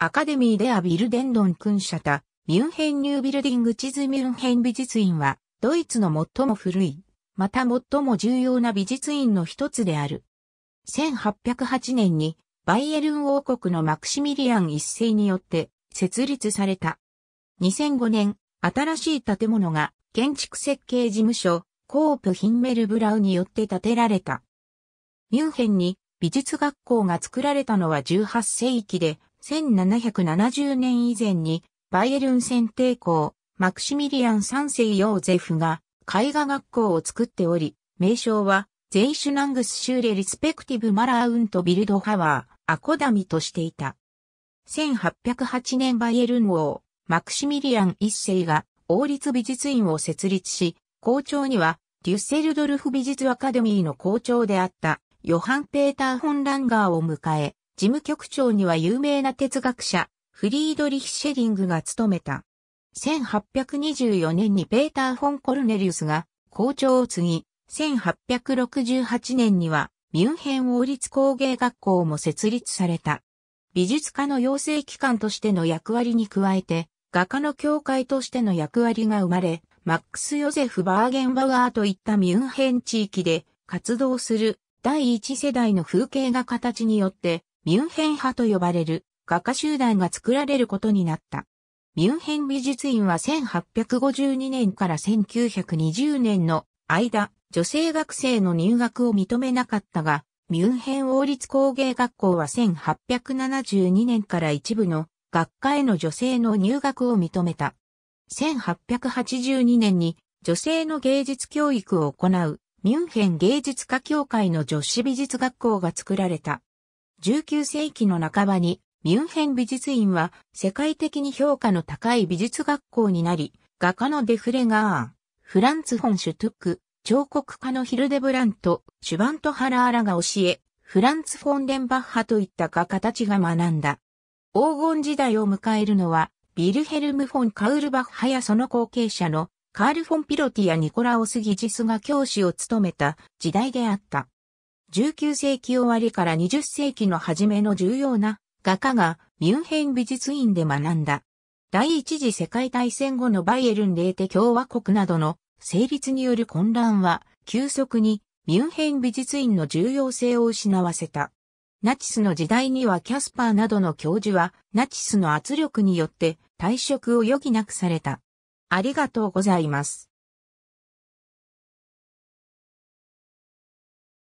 アカデミーでアビルデンドン君社た、ミュンヘンニュービルディング地図ミュンヘン美術院は、ドイツの最も古い、また最も重要な美術院の一つである。1808年に、バイエルン王国のマクシミリアン一世によって設立された。2005年、新しい建物が建築設計事務所、コープヒンメルブラウによって建てられた。ミュンヘンに美術学校が作られたのは18世紀で、1770年以前にバイエルン選定校、マクシミリアン三世ヨーゼフが絵画学校を作っており、名称はゼイシュナングスシューレリスペクティブマラーウントビルドハワー、アコダミとしていた。1808年バイエルン王、マクシミリアン一世が王立美術院を設立し、校長にはデュッセルドルフ美術アカデミーの校長であったヨハン・ペーター・フォンランガーを迎え、事務局長には有名な哲学者、フリードリヒ・シェリングが務めた。1824年にペーター・フォン・コルネリウスが校長を継ぎ、1868年にはミュンヘン王立工芸学校も設立された。美術家の養成機関としての役割に加えて、画家の協会としての役割が生まれ、マックス・ヨゼフ・バーゲンバワーといったミュンヘン地域で活動する第一世代の風景画家たちによってミュンヘン派と呼ばれる画家集団が作られることになった。ミュンヘン美術院は1852年から1920年の間、女性学生の入学を認めなかったが、ミュンヘン王立工芸学校は1872年から一部の学科への女性の入学を認めた。1882年に女性の芸術教育を行うミュンヘン芸術家協会の女子美術学校が作られた。19世紀の半ばにミュンヘン美術院は世界的に評価の高い美術学校になり、画家のデフレガーン、フランツ・フォン・シュトゥク、彫刻家のヒルデブラント、シュバント・ハラーラが教え、フランツ・フォンデンバッハといった画家たちが学んだ。黄金時代を迎えるのは、ビルヘルム・フォン・カウルバッハやその後継者のカール・フォン・ピロティやニコラオス・ギジスが教師を務めた時代であった。19世紀終わりから20世紀の初めの重要な画家がミュンヘン美術院で学んだ。第一次世界大戦後のバイエルンレーテ共和国などの成立による混乱は急速にミュンヘン美術院の重要性を失わせた。ナチスの時代にはキャスパーなどの教授はナチスの圧力によって退職を余儀なくされた。ありがとうございます。